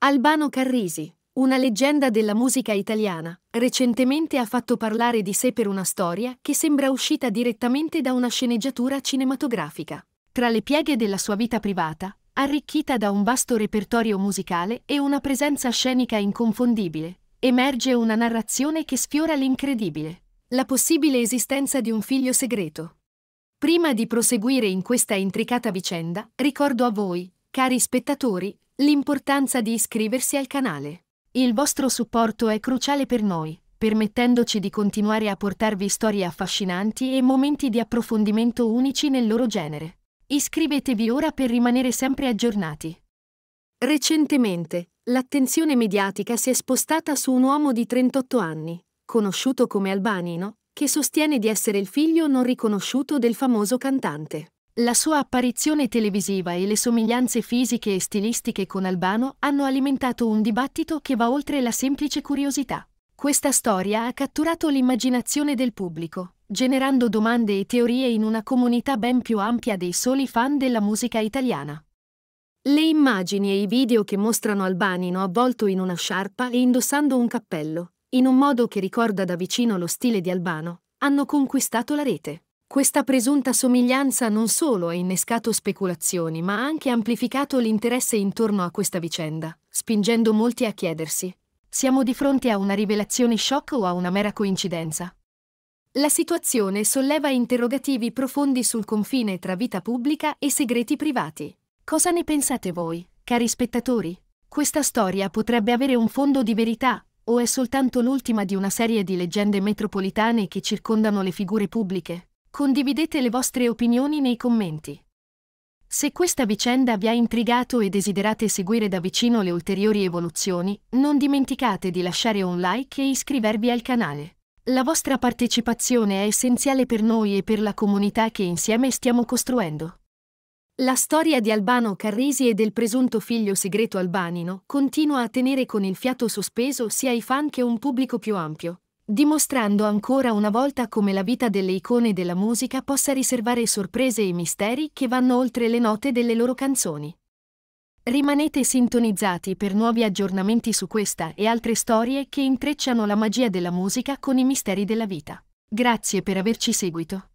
Albano Carrisi, una leggenda della musica italiana, recentemente ha fatto parlare di sé per una storia che sembra uscita direttamente da una sceneggiatura cinematografica. Tra le pieghe della sua vita privata, arricchita da un vasto repertorio musicale e una presenza scenica inconfondibile, emerge una narrazione che sfiora l'incredibile, la possibile esistenza di un figlio segreto. Prima di proseguire in questa intricata vicenda, ricordo a voi, cari spettatori, L'importanza di iscriversi al canale. Il vostro supporto è cruciale per noi, permettendoci di continuare a portarvi storie affascinanti e momenti di approfondimento unici nel loro genere. Iscrivetevi ora per rimanere sempre aggiornati. Recentemente, l'attenzione mediatica si è spostata su un uomo di 38 anni, conosciuto come Albanino, che sostiene di essere il figlio non riconosciuto del famoso cantante. La sua apparizione televisiva e le somiglianze fisiche e stilistiche con Albano hanno alimentato un dibattito che va oltre la semplice curiosità. Questa storia ha catturato l'immaginazione del pubblico, generando domande e teorie in una comunità ben più ampia dei soli fan della musica italiana. Le immagini e i video che mostrano Albanino avvolto in una sciarpa e indossando un cappello, in un modo che ricorda da vicino lo stile di Albano, hanno conquistato la rete. Questa presunta somiglianza non solo ha innescato speculazioni, ma ha anche amplificato l'interesse intorno a questa vicenda, spingendo molti a chiedersi: siamo di fronte a una rivelazione shock o a una mera coincidenza? La situazione solleva interrogativi profondi sul confine tra vita pubblica e segreti privati. Cosa ne pensate voi, cari spettatori? Questa storia potrebbe avere un fondo di verità, o è soltanto l'ultima di una serie di leggende metropolitane che circondano le figure pubbliche? Condividete le vostre opinioni nei commenti. Se questa vicenda vi ha intrigato e desiderate seguire da vicino le ulteriori evoluzioni, non dimenticate di lasciare un like e iscrivervi al canale. La vostra partecipazione è essenziale per noi e per la comunità che insieme stiamo costruendo. La storia di Albano Carrisi e del presunto figlio segreto albanino continua a tenere con il fiato sospeso sia i fan che un pubblico più ampio, dimostrando ancora una volta come la vita delle icone della musica possa riservare sorprese e misteri che vanno oltre le note delle loro canzoni. Rimanete sintonizzati per nuovi aggiornamenti su questa e altre storie che intrecciano la magia della musica con i misteri della vita. Grazie per averci seguito.